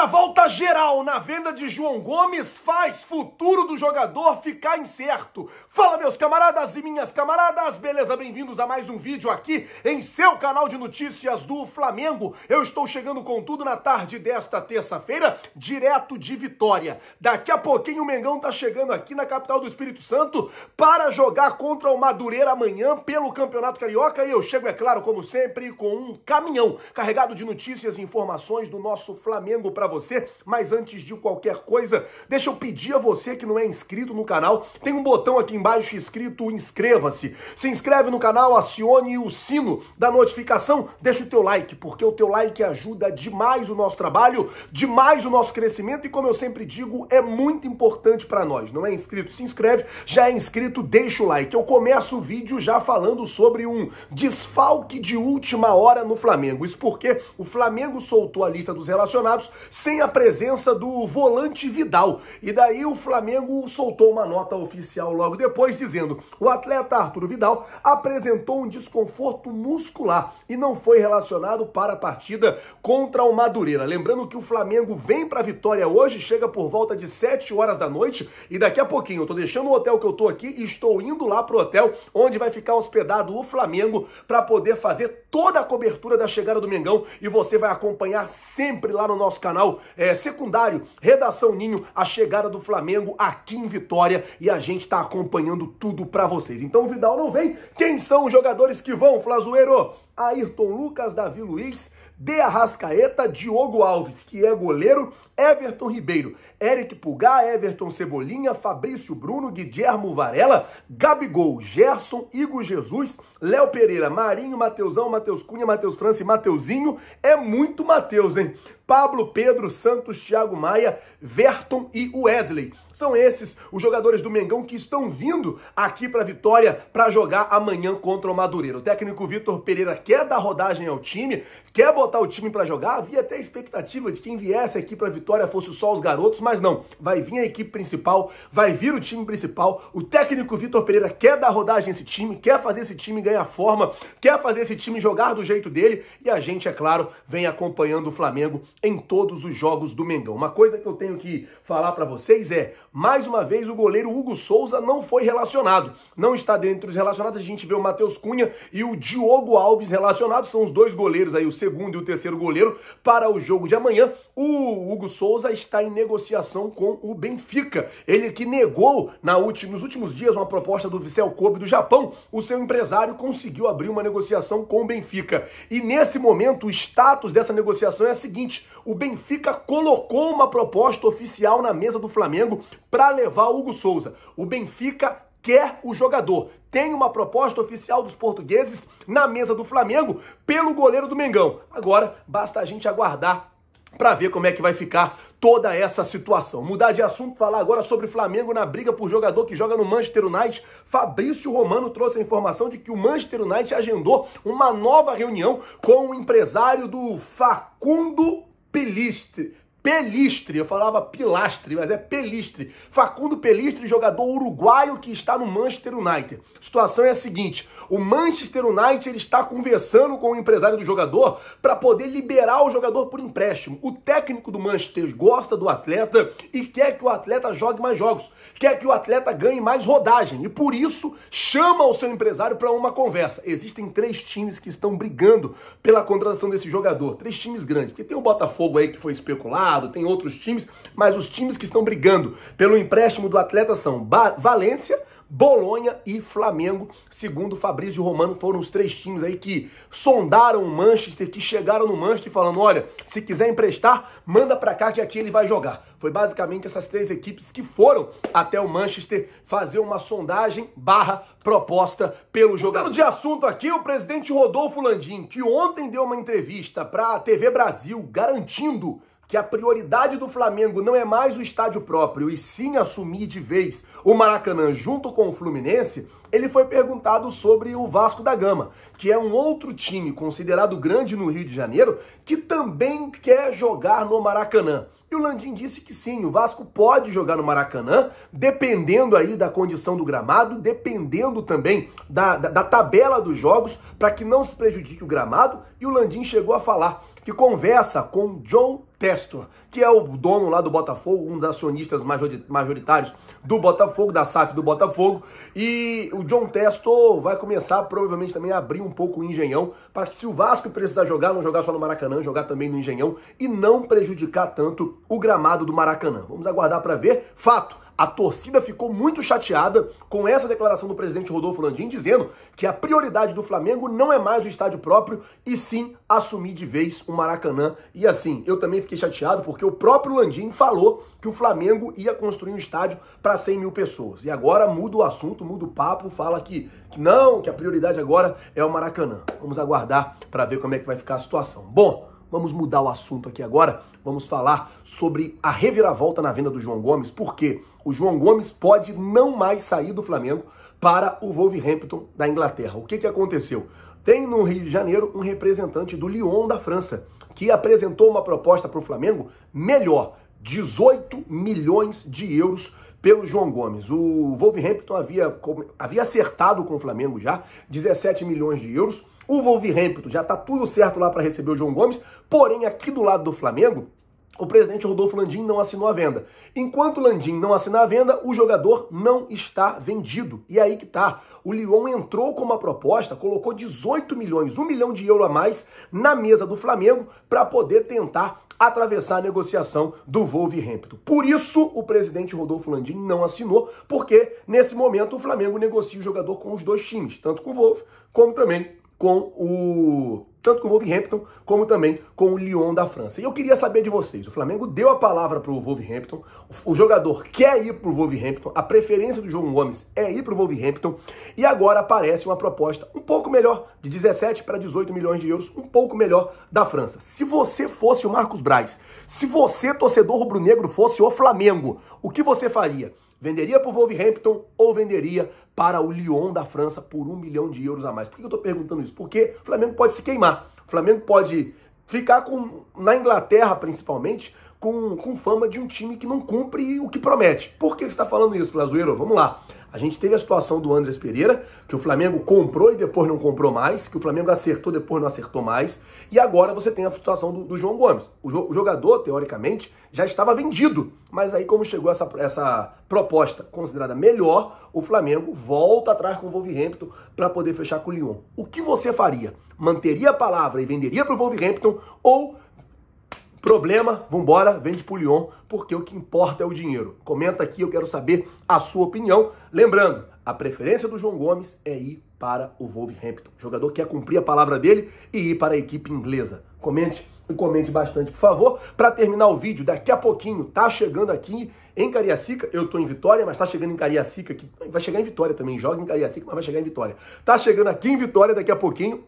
Reviravolta geral na venda de João Gomes faz futuro do jogador ficar incerto. Fala meus camaradas e minhas camaradas, beleza? Bem-vindos a mais um vídeo aqui em seu canal de notícias do Flamengo. Eu estou chegando com tudo na tarde desta terça-feira, direto de Vitória. Daqui a pouquinho o Mengão tá chegando aqui na capital do Espírito Santo para jogar contra o Madureira amanhã pelo Campeonato Carioca e eu chego, é claro, como sempre, com um caminhão carregado de notícias e informações do nosso Flamengo para você, mas antes de qualquer coisa, deixa eu pedir a você que não é inscrito no canal, tem um botão aqui embaixo escrito inscreva-se. Se inscreve no canal, acione o sino da notificação, deixa o teu like, porque o teu like ajuda demais o nosso trabalho, demais o nosso crescimento e como eu sempre digo, é muito importante para nós. Não é inscrito, se inscreve, já é inscrito, deixa o like. Eu começo o vídeo já falando sobre um desfalque de última hora no Flamengo. Isso porque o Flamengo soltou a lista dos relacionados sem a presença do volante Vidal. E daí o Flamengo soltou uma nota oficial logo depois dizendo: "O atleta Arthur Vidal apresentou um desconforto muscular e não foi relacionado para a partida contra o Madureira". Lembrando que o Flamengo vem para a vitória hoje, chega por volta de 7 horas da noite e daqui a pouquinho eu tô deixando o hotel que eu tô aqui e estou indo lá pro hotel onde vai ficar hospedado o Flamengo para poder fazer toda a cobertura da chegada do Mengão e você vai acompanhar sempre lá no nosso canal é, secundário, Redação Ninho, a chegada do Flamengo aqui em Vitória e a gente está acompanhando tudo para vocês. Então o Vidal não vem. Quem são os jogadores que vão, Flazueiro? Ayrton Lucas, Davi Luiz, de Arrascaeta, Diogo Alves, que é goleiro, Everton Ribeiro, Eric Pulgar, Everton Cebolinha, Fabrício Bruno, Guilhermo Varela, Gabigol, Gerson, Igor Jesus, Léo Pereira, Marinho, Mateusão, Matheus Cunha, Matheus França e Mateuzinho. É muito Mateus, hein? Pablo, Pedro, Santos, Thiago Maia, Verton e Wesley. São esses os jogadores do Mengão que estão vindo aqui para Vitória para jogar amanhã contra o Madureira. O técnico Vitor Pereira quer dar rodagem ao time, quer botar o time para jogar. Havia até expectativa de quem viesse aqui para Vitória fosse só os garotos, mas não. Vai vir a equipe principal, vai vir o time principal. O técnico Vitor Pereira quer dar rodagem a esse time, quer fazer esse time ganhar forma, quer fazer esse time jogar do jeito dele e a gente, é claro, vem acompanhando o Flamengo em todos os jogos do Mengão. Uma coisa que eu tenho que falar para vocês é: mais uma vez, o goleiro Hugo Souza não foi relacionado. Não está dentro dos relacionados. A gente vê o Matheus Cunha e o Diogo Alves relacionados. São os dois goleiros aí, o segundo e o terceiro goleiro, para o jogo de amanhã. O Hugo Souza está em negociação com o Benfica. Ele que negou na última, nos últimos dias uma proposta do Vissel Kobe do Japão. O seu empresário conseguiu abrir uma negociação com o Benfica. E nesse momento, o status dessa negociação é a seguinte: o Benfica colocou uma proposta oficial na mesa do Flamengo para levar o Hugo Souza. O Benfica quer o jogador. Tem uma proposta oficial dos portugueses na mesa do Flamengo pelo goleiro do Mengão. Agora basta a gente aguardar para ver como é que vai ficar toda essa situação. Mudar de assunto, falar agora sobre Flamengo na briga por jogador que joga no Manchester United. Fabrício Romano trouxe a informação de que o Manchester United agendou uma nova reunião com o empresário do Facundo Peliste. Pelistre, eu falava pilastre, mas é Pelistre. Facundo Pelistre, jogador uruguaio que está no Manchester United. A situação é a seguinte: o Manchester United ele está conversando com o empresário do jogador para poder liberar o jogador por empréstimo. O técnico do Manchester gosta do atleta e quer que o atleta jogue mais jogos, quer que o atleta ganhe mais rodagem e por isso chama o seu empresário para uma conversa. Existem três times que estão brigando pela contratação desse jogador, três times grandes, porque tem o Botafogo aí que foi especulado tem outros times, mas os times que estão brigando pelo empréstimo do atleta são ba Valência, Bolonha e Flamengo, segundo Fabrício Romano, foram os três times aí que sondaram o Manchester, que chegaram no Manchester falando, olha, se quiser emprestar, manda para cá que aqui ele vai jogar. Foi basicamente essas três equipes que foram até o Manchester fazer uma sondagem barra proposta pelo jogador. Mudando de assunto aqui, o presidente Rodolfo Landim, que ontem deu uma entrevista para a TV Brasil garantindo que a prioridade do Flamengo não é mais o estádio próprio e sim assumir de vez o Maracanã junto com o Fluminense, ele foi perguntado sobre o Vasco da Gama, que é um outro time considerado grande no Rio de Janeiro, que também quer jogar no Maracanã. E o Landim disse que sim, o Vasco pode jogar no Maracanã, dependendo aí da condição do gramado, dependendo também da, da, da tabela dos jogos, para que não se prejudique o gramado. E o Landim chegou a falar que conversa com John Testor, que é o dono lá do Botafogo, um dos acionistas majoritários do Botafogo, da SAF do Botafogo. E o John Testor vai começar provavelmente também a abrir um pouco o Engenhão, para que se o Vasco precisar jogar, não jogar só no Maracanã, jogar também no Engenhão e não prejudicar tanto o gramado do Maracanã. Vamos aguardar para ver. Fato, a torcida ficou muito chateada com essa declaração do presidente Rodolfo Landim, dizendo que a prioridade do Flamengo não é mais o estádio próprio, e sim assumir de vez o Maracanã. E assim, eu também fiquei chateado porque o próprio Landim falou que o Flamengo ia construir um estádio para 100 mil pessoas. E agora muda o assunto, muda o papo, fala que, que não, que a prioridade agora é o Maracanã. Vamos aguardar para ver como é que vai ficar a situação. Bom, Vamos mudar o assunto aqui agora. Vamos falar sobre a reviravolta na venda do João Gomes, porque o João Gomes pode não mais sair do Flamengo para o Wolverhampton da Inglaterra. O que, que aconteceu? Tem no Rio de Janeiro um representante do Lyon da França que apresentou uma proposta para o Flamengo melhor, 18 milhões de euros pelo João Gomes. O Wolverhampton havia, havia acertado com o Flamengo já 17 milhões de euros. O Wolverhampton já está tudo certo lá para receber o João Gomes, porém aqui do lado do Flamengo, o presidente Rodolfo Landim não assinou a venda. Enquanto Landim não assina a venda, o jogador não está vendido. E aí que tá. O Lyon entrou com uma proposta, colocou 18 milhões, 1 milhão de euro a mais na mesa do Flamengo para poder tentar atravessar a negociação do Wolverhampton. Por isso, o presidente Rodolfo Landim não assinou, porque nesse momento o Flamengo negocia o jogador com os dois times, tanto com o Wolf como também com o tanto com o Wolverhampton como também com o Lyon da França. E eu queria saber de vocês. O Flamengo deu a palavra para o Wolverhampton. O jogador quer ir para o Wolverhampton. A preferência do João Gomes é ir para o Wolverhampton. E agora aparece uma proposta um pouco melhor, de 17 para 18 milhões de euros, um pouco melhor da França. Se você fosse o Marcos Braz, se você, torcedor rubro-negro, fosse o Flamengo, o que você faria? Venderia para o Wolverhampton ou venderia para o Lyon da França por um milhão de euros a mais. Por que eu estou perguntando isso? Porque o Flamengo pode se queimar. O Flamengo pode ficar com, na Inglaterra principalmente com, com fama de um time que não cumpre o que promete. Por que você está falando isso, Lazueiro? Vamos lá. A gente teve a situação do Andrés Pereira, que o Flamengo comprou e depois não comprou mais, que o Flamengo acertou depois não acertou mais, e agora você tem a situação do, do João Gomes. O, jo, o jogador, teoricamente, já estava vendido. Mas aí, como chegou essa, essa proposta considerada melhor, o Flamengo volta atrás com o Wolverhampton para poder fechar com o Lyon. O que você faria? Manteria a palavra e venderia para o Wolverhampton ou problema, vambora, vende para o Lyon, porque o que importa é o dinheiro. Comenta aqui, eu quero saber a sua opinião. Lembrando, a preferência do João Gomes é ir para o Wolverhampton. Jogador jogador quer cumprir a palavra dele e ir para a equipe inglesa. Comente e comente bastante, por favor. Para terminar o vídeo, daqui a pouquinho tá chegando aqui em Cariacica. Eu tô em Vitória, mas tá chegando em Cariacica aqui. Vai chegar em Vitória também, joga em Cariacica, mas vai chegar em Vitória. Tá chegando aqui em Vitória daqui a pouquinho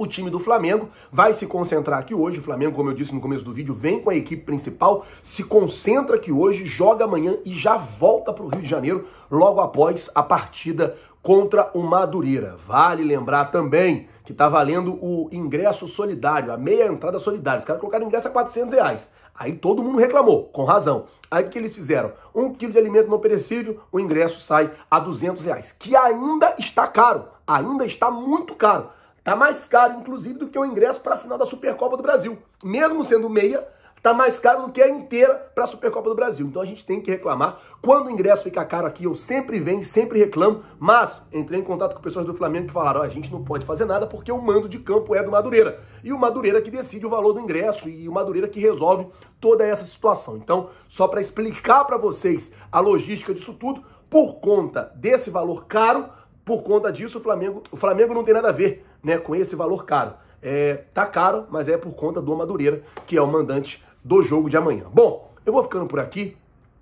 o time do Flamengo vai se concentrar aqui hoje. O Flamengo, como eu disse no começo do vídeo, vem com a equipe principal, se concentra aqui hoje, joga amanhã e já volta para o Rio de Janeiro logo após a partida contra o Madureira. Vale lembrar também que está valendo o ingresso solidário, a meia entrada solidária. Os caras colocaram ingresso a 400 reais. Aí todo mundo reclamou, com razão. Aí o que eles fizeram? Um quilo de alimento não perecível, o ingresso sai a 200 reais, que ainda está caro, ainda está muito caro. Tá mais caro, inclusive, do que o ingresso para a final da Supercopa do Brasil. Mesmo sendo meia, tá mais caro do que a inteira para a Supercopa do Brasil. Então a gente tem que reclamar. Quando o ingresso fica caro aqui, eu sempre venho, sempre reclamo, mas entrei em contato com pessoas do Flamengo que falaram: oh, a gente não pode fazer nada porque o mando de campo é do Madureira. E o Madureira que decide o valor do ingresso e o Madureira que resolve toda essa situação. Então, só para explicar para vocês a logística disso tudo, por conta desse valor caro, por conta disso, o Flamengo, o Flamengo não tem nada a ver né, com esse valor caro. É, tá caro, mas é por conta do Madureira, que é o mandante do jogo de amanhã. Bom, eu vou ficando por aqui.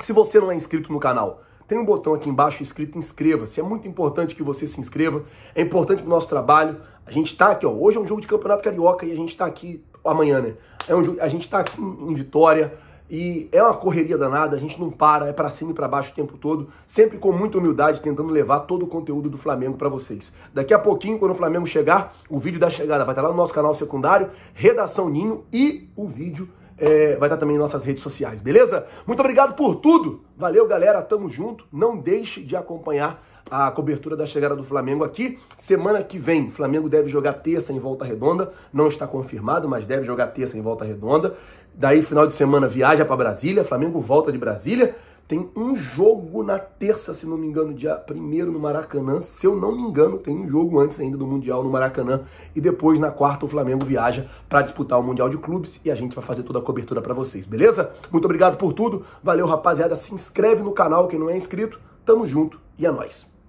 Se você não é inscrito no canal, tem um botão aqui embaixo escrito inscreva-se. É muito importante que você se inscreva, é importante para o nosso trabalho. A gente está aqui, ó, hoje é um jogo de Campeonato Carioca e a gente está aqui amanhã, né? É um, a gente está aqui em Vitória, e é uma correria danada, a gente não para, é para cima e para baixo o tempo todo, sempre com muita humildade, tentando levar todo o conteúdo do Flamengo para vocês. Daqui a pouquinho, quando o Flamengo chegar, o vídeo da chegada vai estar tá lá no nosso canal secundário, Redação Ninho e o vídeo é, vai estar tá também em nossas redes sociais, beleza? Muito obrigado por tudo! Valeu, galera, tamo junto, não deixe de acompanhar a cobertura da chegada do Flamengo aqui. Semana que vem, Flamengo deve jogar terça em volta redonda, não está confirmado, mas deve jogar terça em volta redonda. Daí, final de semana, viaja para Brasília, Flamengo volta de Brasília. Tem um jogo na terça, se não me engano, dia primeiro no Maracanã. Se eu não me engano, tem um jogo antes ainda do Mundial no Maracanã. E depois, na quarta, o Flamengo viaja para disputar o Mundial de Clubes e a gente vai fazer toda a cobertura para vocês, beleza? Muito obrigado por tudo. Valeu, rapaziada. Se inscreve no canal quem não é inscrito. Tamo junto e é nóis.